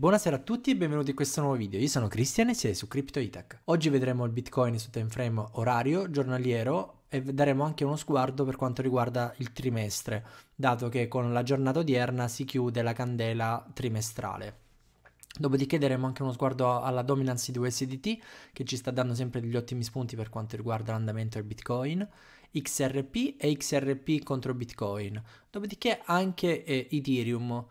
buonasera a tutti e benvenuti in questo nuovo video. Io sono Cristian e siete su CryptoItac. Oggi vedremo il Bitcoin su timeframe orario, giornaliero e daremo anche uno sguardo per quanto riguarda il trimestre, dato che con la giornata odierna si chiude la candela trimestrale. Dopodiché daremo anche uno sguardo alla dominance di USDT che ci sta dando sempre degli ottimi spunti per quanto riguarda l'andamento del Bitcoin, XRP e XRP contro Bitcoin. Dopodiché anche eh, Ethereum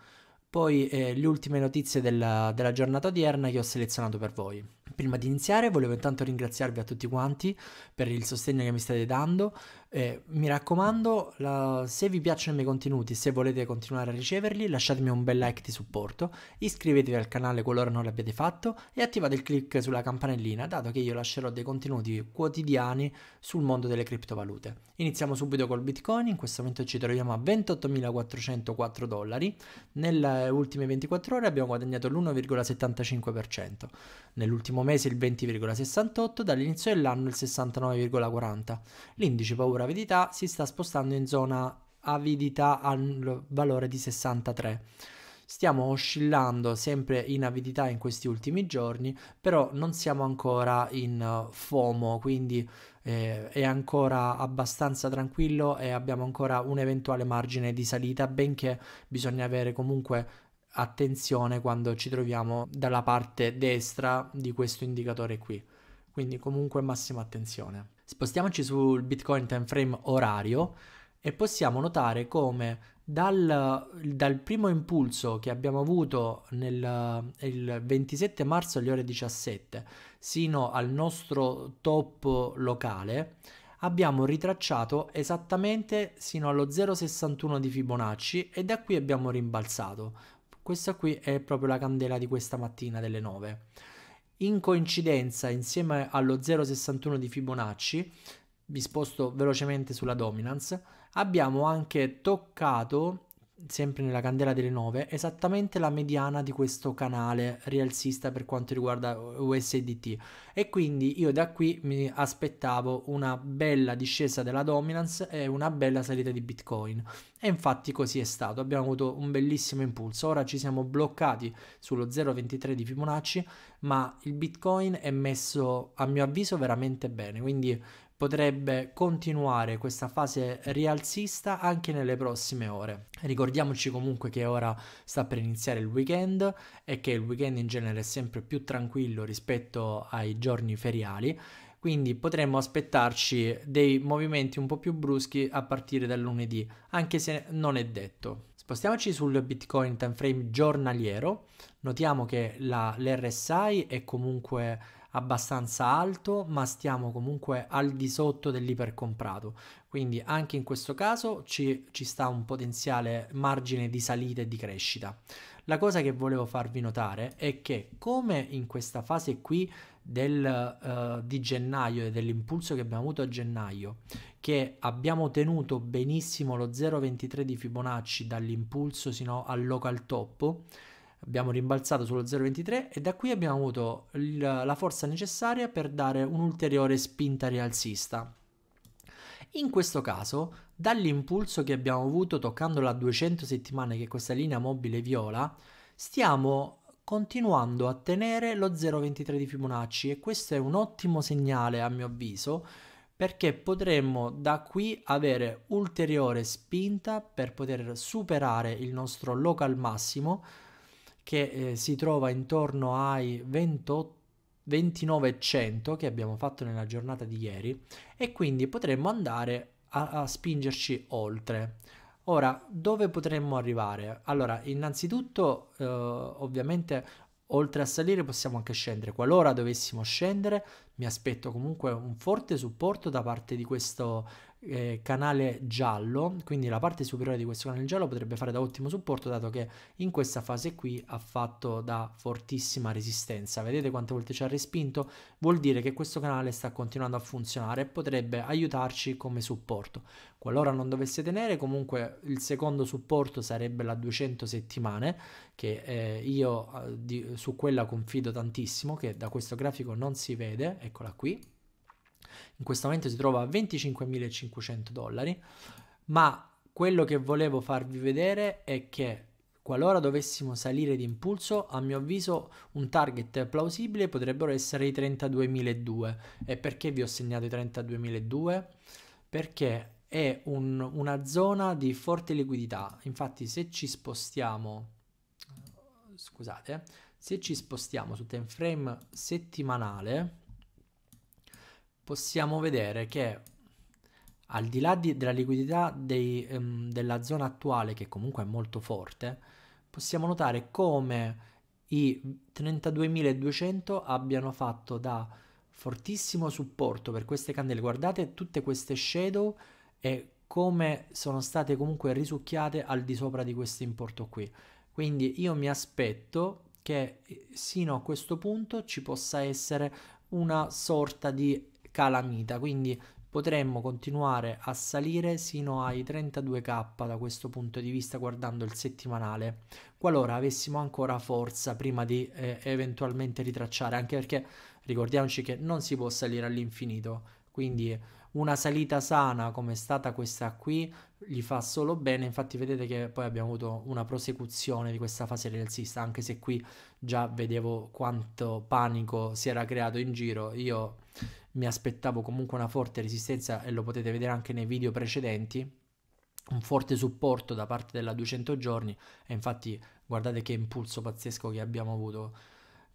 poi eh, le ultime notizie della, della giornata odierna che ho selezionato per voi. Prima di iniziare volevo intanto ringraziarvi a tutti quanti per il sostegno che mi state dando. Eh, mi raccomando, la... se vi piacciono i miei contenuti, se volete continuare a riceverli, lasciatemi un bel like di supporto, iscrivetevi al canale qualora non l'abbiate fatto e attivate il click sulla campanellina, dato che io lascerò dei contenuti quotidiani sul mondo delle criptovalute. Iniziamo subito col Bitcoin, in questo momento ci troviamo a 28.404 dollari, nelle ultime 24 ore abbiamo guadagnato l'1,75%, nell'ultimo mese mese il 20,68, dall'inizio dell'anno il 69,40. L'indice paura avidità si sta spostando in zona avidità al valore di 63. Stiamo oscillando sempre in avidità in questi ultimi giorni, però non siamo ancora in uh, FOMO, quindi eh, è ancora abbastanza tranquillo e abbiamo ancora un eventuale margine di salita, benché bisogna avere comunque attenzione quando ci troviamo dalla parte destra di questo indicatore qui. Quindi comunque massima attenzione. Spostiamoci sul Bitcoin time frame orario e possiamo notare come dal, dal primo impulso che abbiamo avuto nel 27 marzo alle ore 17 sino al nostro top locale abbiamo ritracciato esattamente sino allo 0,61 di Fibonacci e da qui abbiamo rimbalzato. Questa qui è proprio la candela di questa mattina delle 9. In coincidenza, insieme allo 0,61 di Fibonacci, vi sposto velocemente sulla dominance, abbiamo anche toccato sempre nella candela delle 9, esattamente la mediana di questo canale rialzista per quanto riguarda USDT e quindi io da qui mi aspettavo una bella discesa della dominance e una bella salita di Bitcoin e infatti così è stato, abbiamo avuto un bellissimo impulso, ora ci siamo bloccati sullo 0,23 di Fibonacci ma il Bitcoin è messo a mio avviso veramente bene, quindi potrebbe continuare questa fase rialzista anche nelle prossime ore. Ricordiamoci comunque che ora sta per iniziare il weekend e che il weekend in genere è sempre più tranquillo rispetto ai giorni feriali, quindi potremmo aspettarci dei movimenti un po' più bruschi a partire dal lunedì, anche se non è detto. Spostiamoci sul Bitcoin timeframe giornaliero, notiamo che la, l'RSI è comunque abbastanza alto, ma stiamo comunque al di sotto dell'ipercomprato. Quindi anche in questo caso ci, ci sta un potenziale margine di salita e di crescita. La cosa che volevo farvi notare è che come in questa fase qui del, uh, di gennaio e dell'impulso che abbiamo avuto a gennaio, che abbiamo tenuto benissimo lo 0,23 di Fibonacci dall'impulso sino al local top, abbiamo rimbalzato sullo 0,23 e da qui abbiamo avuto il, la forza necessaria per dare un'ulteriore spinta rialzista. In questo caso, dall'impulso che abbiamo avuto toccando la 200 settimane che è questa linea mobile viola, stiamo continuando a tenere lo 0,23 di Fibonacci e questo è un ottimo segnale a mio avviso perché potremmo da qui avere ulteriore spinta per poter superare il nostro local massimo che eh, si trova intorno ai 28 29,100 che abbiamo fatto nella giornata di ieri e quindi potremmo andare a, a spingerci oltre. Ora, dove potremmo arrivare? Allora, innanzitutto, eh, ovviamente, oltre a salire possiamo anche scendere. Qualora dovessimo scendere, mi aspetto comunque un forte supporto da parte di questo eh, canale giallo, quindi la parte superiore di questo canale giallo potrebbe fare da ottimo supporto dato che in questa fase qui ha fatto da fortissima resistenza. Vedete quante volte ci ha respinto? Vuol dire che questo canale sta continuando a funzionare e potrebbe aiutarci come supporto. Qualora non dovesse tenere, comunque il secondo supporto sarebbe la 200 settimane, che eh, io eh, di, su quella confido tantissimo, che da questo grafico non si vede, eccola qui, in questo momento si trova a 25.500 dollari, ma quello che volevo farvi vedere è che qualora dovessimo salire di impulso, a mio avviso un target plausibile potrebbero essere i 32.002. E perché vi ho segnato i 32.002? Perché è un, una zona di forte liquidità. Infatti se ci spostiamo scusate, se ci spostiamo su time frame settimanale possiamo vedere che al di là di, della liquidità dei, um, della zona attuale, che comunque è molto forte, possiamo notare come i 32.200 abbiano fatto da fortissimo supporto per queste candele. Guardate tutte queste shadow e come sono state comunque risucchiate al di sopra di questo importo qui. Quindi io mi aspetto che eh, sino a questo punto ci possa essere una sorta di calamita, quindi potremmo continuare a salire sino ai 32k da questo punto di vista guardando il settimanale, qualora avessimo ancora forza prima di eh, eventualmente ritracciare, anche perché ricordiamoci che non si può salire all'infinito, quindi una salita sana come è stata questa qui gli fa solo bene infatti vedete che poi abbiamo avuto una prosecuzione di questa fase rialzista anche se qui già vedevo quanto panico si era creato in giro io mi aspettavo comunque una forte resistenza e lo potete vedere anche nei video precedenti un forte supporto da parte della 200 giorni e infatti guardate che impulso pazzesco che abbiamo avuto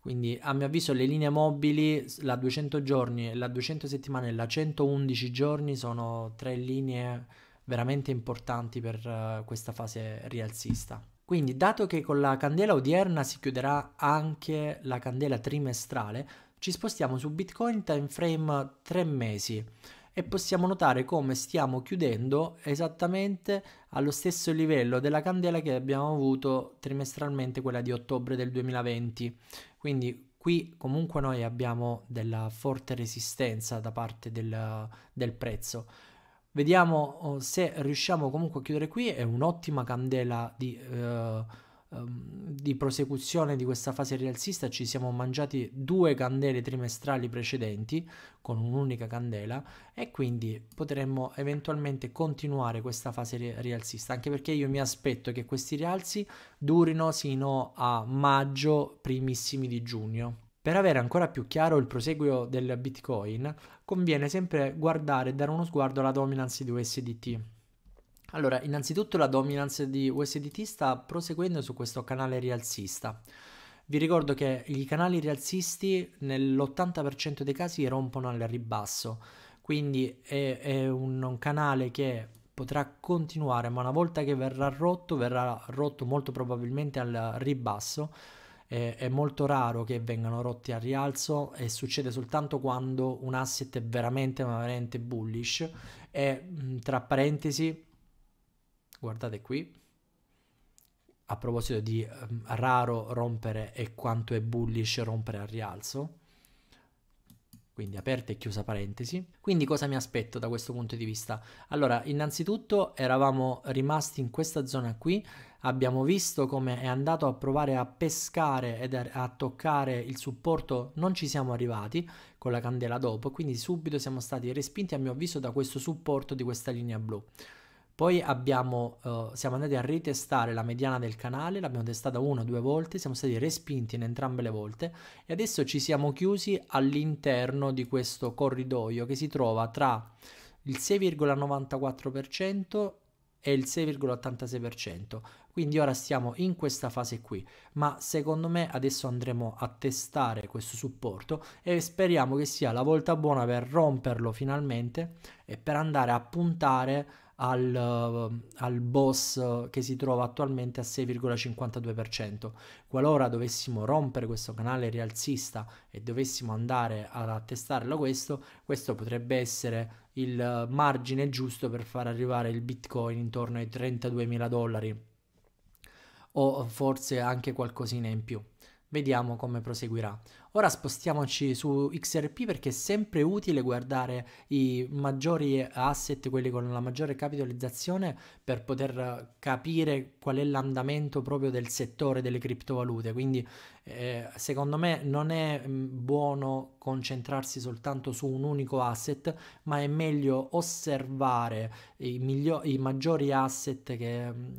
quindi a mio avviso le linee mobili la 200 giorni la 200 settimane e la 111 giorni sono tre linee veramente importanti per uh, questa fase rialzista quindi dato che con la candela odierna si chiuderà anche la candela trimestrale ci spostiamo su Bitcoin time frame 3 mesi e possiamo notare come stiamo chiudendo esattamente allo stesso livello della candela che abbiamo avuto trimestralmente quella di ottobre del 2020 quindi qui comunque noi abbiamo della forte resistenza da parte del, del prezzo vediamo oh, se riusciamo comunque a chiudere qui è un'ottima candela di eh, Ehm, di prosecuzione di questa fase rialzista ci siamo mangiati due candele trimestrali precedenti con un'unica candela e quindi potremmo eventualmente continuare questa fase rialzista anche perché io mi aspetto che questi rialzi durino sino a maggio primissimi di giugno. Per avere ancora più chiaro il proseguio del Bitcoin conviene sempre guardare e dare uno sguardo alla dominance di USDT allora, innanzitutto la dominance di USDT sta proseguendo su questo canale rialzista. Vi ricordo che i canali rialzisti nell'80% dei casi rompono al ribasso, quindi è, è un, un, canale che potrà continuare, ma una volta che verrà rotto, verrà rotto molto probabilmente al ribasso. È, è molto raro che vengano rotti al rialzo e succede soltanto quando un asset è veramente, veramente bullish. E tra parentesi, guardate qui, a proposito di um, raro rompere e quanto è bullish rompere al rialzo, quindi aperta e chiusa parentesi. Quindi cosa mi aspetto da questo punto di vista? Allora, innanzitutto eravamo rimasti in questa zona qui, abbiamo visto come è andato a provare a pescare ed a toccare il supporto, non ci siamo arrivati con la candela dopo, quindi subito siamo stati respinti a mio avviso da questo supporto di questa linea blu. Poi abbiamo, eh, siamo andati a ritestare la mediana del canale, l'abbiamo testata una o due volte, siamo stati respinti in entrambe le volte e adesso ci siamo chiusi all'interno di questo corridoio che si trova tra il 6,94% e il 6,86%. Quindi ora siamo in questa fase qui, ma secondo me adesso andremo a testare questo supporto e speriamo che sia la volta buona per romperlo finalmente e per andare a puntare al, al boss che si trova attualmente a 6,52%. Qualora dovessimo rompere questo canale rialzista e dovessimo andare ad attestarlo questo, questo potrebbe essere il margine giusto per far arrivare il Bitcoin intorno ai 32.000 dollari o forse anche qualcosina in più. Vediamo come proseguirà. Ora spostiamoci su XRP perché è sempre utile guardare i maggiori asset, quelli con la maggiore capitalizzazione, per poter capire qual è l'andamento proprio del settore delle criptovalute. Quindi eh, secondo me non è mm, buono concentrarsi soltanto su un unico asset, ma è meglio osservare i, migli- i maggiori asset che mm,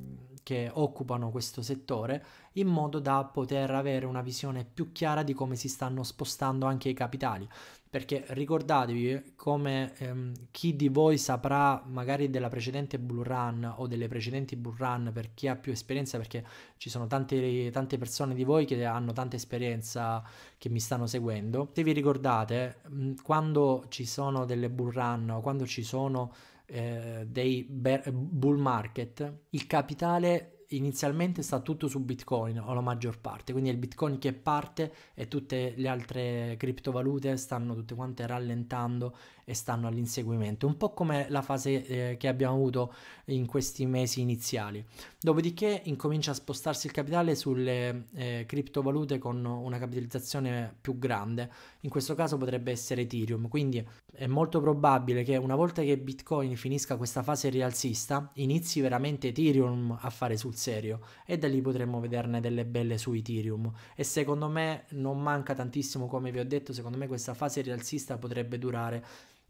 che occupano questo settore in modo da poter avere una visione più chiara di come si stanno spostando anche i capitali. Perché ricordatevi come ehm, chi di voi saprà magari della precedente bull run o delle precedenti bull run per chi ha più esperienza, perché ci sono tante, tante persone di voi che hanno tanta esperienza che mi stanno seguendo. Se vi ricordate, mh, quando ci sono delle bull run o quando ci sono eh, dei bear, bull market, il capitale inizialmente sta tutto su Bitcoin o la maggior parte, quindi è il Bitcoin che parte e tutte le altre criptovalute stanno tutte quante rallentando e stanno all'inseguimento, un po' come la fase eh, che abbiamo avuto in questi mesi iniziali. Dopodiché incomincia a spostarsi il capitale sulle eh, criptovalute con una capitalizzazione più grande in questo caso potrebbe essere Ethereum, quindi è molto probabile che una volta che Bitcoin finisca questa fase rialzista, inizi veramente Ethereum a fare sul serio e da lì potremmo vederne delle belle su Ethereum e secondo me non manca tantissimo come vi ho detto, secondo me questa fase rialzista potrebbe durare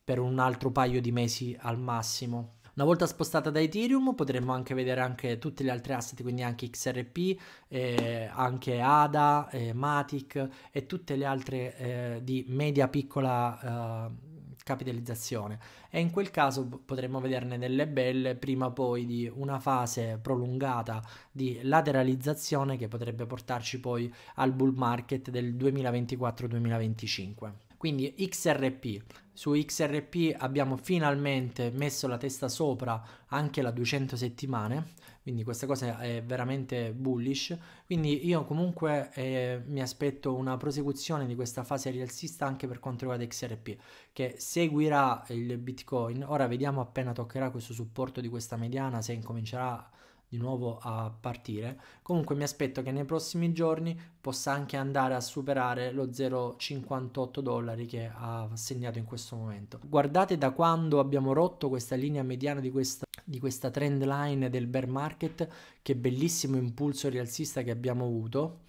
per un altro paio di mesi al massimo. Una volta spostata da Ethereum potremmo anche vedere anche tutte le altre asset, quindi anche XRP, eh, anche ADA, eh, Matic e tutte le altre eh, di media piccola eh, capitalizzazione e in quel caso potremmo vederne delle belle prima poi di una fase prolungata di lateralizzazione che potrebbe portarci poi al bull market del 2024-2025. Quindi XRP, su XRP abbiamo finalmente messo la testa sopra anche la 200 settimane, quindi questa cosa è veramente bullish, quindi io comunque eh, mi aspetto una prosecuzione di questa fase rialzista anche per quanto riguarda XRP, che seguirà il Bitcoin, ora vediamo appena toccherà questo supporto di questa mediana se incomincerà di nuovo a partire. Comunque mi aspetto che nei prossimi giorni possa anche andare a superare lo 0,58 dollari che ha segnato in questo momento. Guardate da quando abbiamo rotto questa linea mediana di questa, di questa trend line del bear market, che bellissimo impulso rialzista che abbiamo avuto.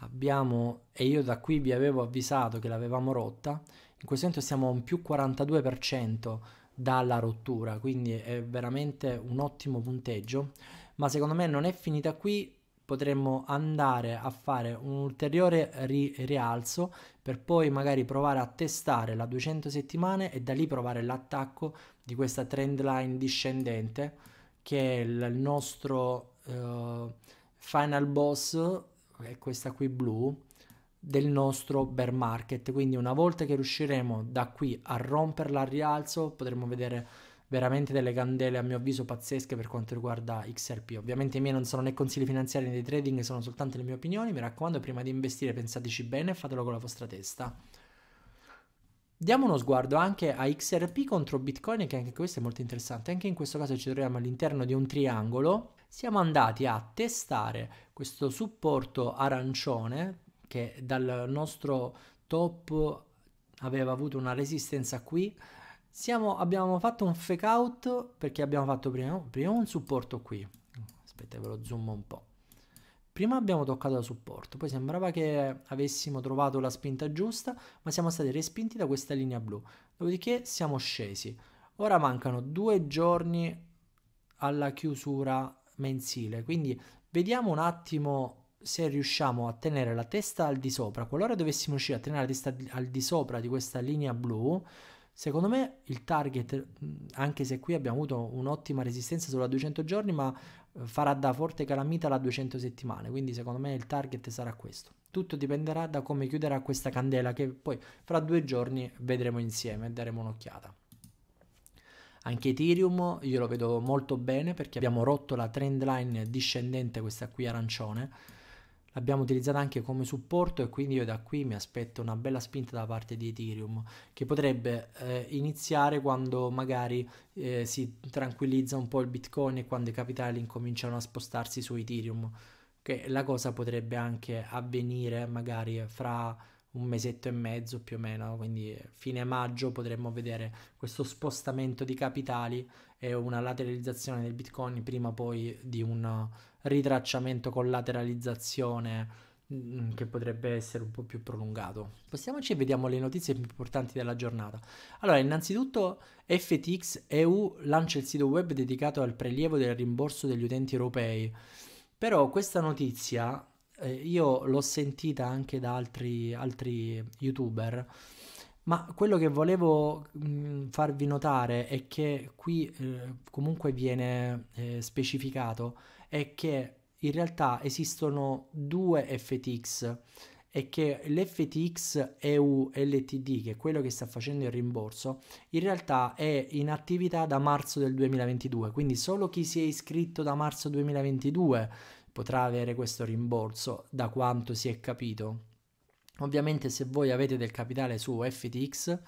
Abbiamo, e io da qui vi avevo avvisato che l'avevamo rotta, in questo momento siamo a un più 42% dalla rottura, quindi è veramente un ottimo punteggio ma secondo me non è finita qui potremmo andare a fare un ulteriore ri- rialzo per poi magari provare a testare la 200 settimane e da lì provare l'attacco di questa trend line discendente che è il nostro uh, final boss è questa qui blu del nostro bear market quindi una volta che riusciremo da qui a romperla al rialzo potremo vedere veramente delle candele a mio avviso pazzesche per quanto riguarda XRP. Ovviamente i miei non sono né consigli finanziari né trading, sono soltanto le mie opinioni. Mi raccomando, prima di investire pensateci bene e fatelo con la vostra testa. Diamo uno sguardo anche a XRP contro Bitcoin, che anche questo è molto interessante. Anche in questo caso ci troviamo all'interno di un triangolo. Siamo andati a testare questo supporto arancione che dal nostro top aveva avuto una resistenza qui siamo, abbiamo fatto un fake out perché abbiamo fatto prima, prima un supporto qui. Aspetta, ve lo zoom un po'. Prima abbiamo toccato il supporto, poi sembrava che avessimo trovato la spinta giusta, ma siamo stati respinti da questa linea blu. Dopodiché siamo scesi. Ora mancano due giorni alla chiusura mensile, quindi vediamo un attimo se riusciamo a tenere la testa al di sopra. Qualora dovessimo riuscire a tenere la testa al di sopra di questa linea blu, Secondo me il target, anche se qui abbiamo avuto un'ottima resistenza sulla 200 giorni, ma eh, farà da forte calamita la 200 settimane, quindi secondo me il target sarà questo. Tutto dipenderà da come chiuderà questa candela che poi fra due giorni vedremo insieme e daremo un'occhiata. Anche Ethereum io lo vedo molto bene perché abbiamo rotto la trend line discendente, questa qui arancione, l'abbiamo utilizzata anche come supporto e quindi io da qui mi aspetto una bella spinta da parte di Ethereum che potrebbe eh, iniziare quando magari eh, si tranquillizza un po' il Bitcoin e quando i capitali incominciano a spostarsi su Ethereum che la cosa potrebbe anche avvenire magari fra un mesetto e mezzo più o meno, quindi fine maggio potremmo vedere questo spostamento di capitali e una lateralizzazione del Bitcoin prima poi di un ritracciamento con lateralizzazione mm, che potrebbe essere un po' più prolungato. Passiamoci e vediamo le notizie più importanti della giornata. Allora, innanzitutto FTX EU lancia il sito web dedicato al prelievo del rimborso degli utenti europei. Però questa notizia eh, io l'ho sentita anche da altri, altri youtuber, ma quello che volevo mh, mm, farvi notare è che qui eh, comunque viene eh, specificato è che in realtà esistono due FTX e che l'FTX EU LTD, che è quello che sta facendo il rimborso, in realtà è in attività da marzo del 2022, quindi solo chi si è iscritto da marzo 2022 potrà avere questo rimborso da quanto si è capito. Ovviamente se voi avete del capitale su FTX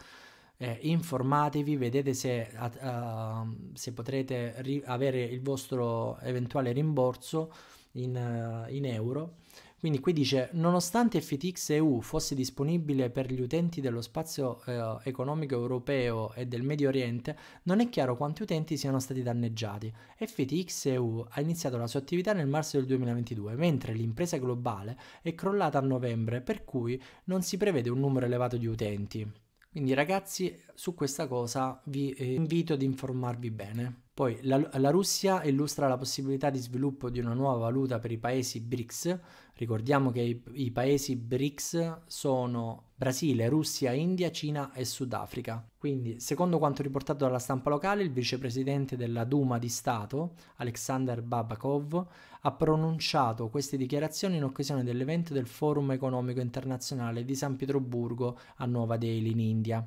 eh, informatevi, vedete se, uh, se potrete ri- avere il vostro eventuale rimborso in, uh, in euro quindi qui dice, nonostante FTX EU fosse disponibile per gli utenti dello spazio eh, economico europeo e del Medio Oriente, non è chiaro quanti utenti siano stati danneggiati. FTX EU ha iniziato la sua attività nel marzo del 2022, mentre l'impresa globale è crollata a novembre, per cui non si prevede un numero elevato di utenti. Quindi ragazzi, su questa cosa vi eh, invito ad informarvi bene. Poi la, la, Russia illustra la possibilità di sviluppo di una nuova valuta per i paesi BRICS. Ricordiamo che i, i paesi BRICS sono Brasile, Russia, India, Cina e Sudafrica. Quindi, secondo quanto riportato dalla stampa locale, il vicepresidente della Duma di Stato, Alexander Babakov, ha pronunciato queste dichiarazioni in occasione dell'evento del Forum economico internazionale di San Pietroburgo a Nuova Delhi in India.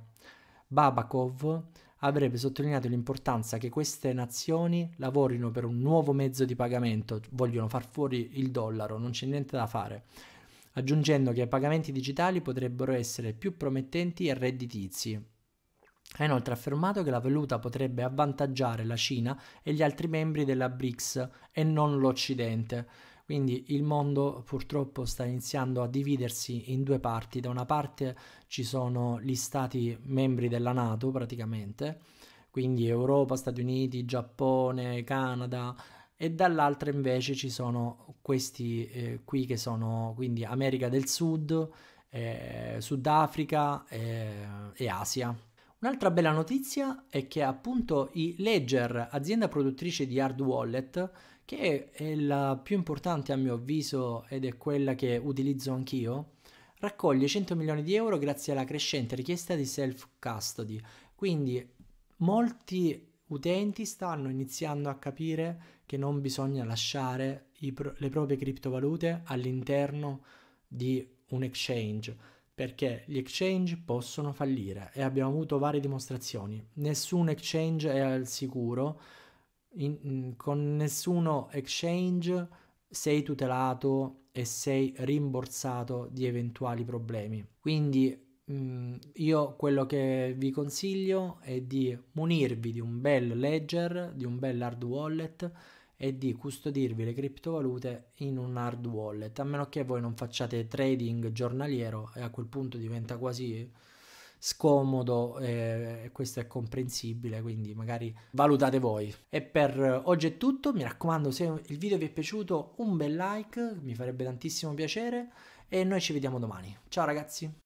Babakov avrebbe sottolineato l'importanza che queste nazioni lavorino per un nuovo mezzo di pagamento, vogliono far fuori il dollaro, non c'è niente da fare, aggiungendo che i pagamenti digitali potrebbero essere più promettenti e redditizi. Ha inoltre affermato che la valuta potrebbe avvantaggiare la Cina e gli altri membri della BRICS e non l'Occidente quindi il mondo purtroppo sta iniziando a dividersi in due parti. Da una parte ci sono gli stati membri della Nato praticamente, quindi Europa, Stati Uniti, Giappone, Canada, e dall'altra invece ci sono questi eh, qui che sono quindi America del Sud, eh, Sudafrica eh, e Asia. Un'altra bella notizia è che appunto i Ledger, azienda produttrice di hard wallet, che è la più importante a mio avviso ed è quella che utilizzo anch'io, raccoglie 100 milioni di euro grazie alla crescente richiesta di self-custody. Quindi molti utenti stanno iniziando a capire che non bisogna lasciare pro- le proprie criptovalute all'interno di un exchange perché gli exchange possono fallire e abbiamo avuto varie dimostrazioni. Nessun exchange è al sicuro in, mm, con nessuno exchange sei tutelato e sei rimborsato di eventuali problemi. Quindi mh, mm, io quello che vi consiglio è di munirvi di un bel ledger, di un bel hard wallet e di custodirvi le criptovalute in un hard wallet, a meno che voi non facciate trading giornaliero e a quel punto diventa quasi scomodo, eh, questo è comprensibile, quindi magari valutate voi. E per oggi è tutto, mi raccomando se il video vi è piaciuto un bel like, mi farebbe tantissimo piacere e noi ci vediamo domani. Ciao ragazzi!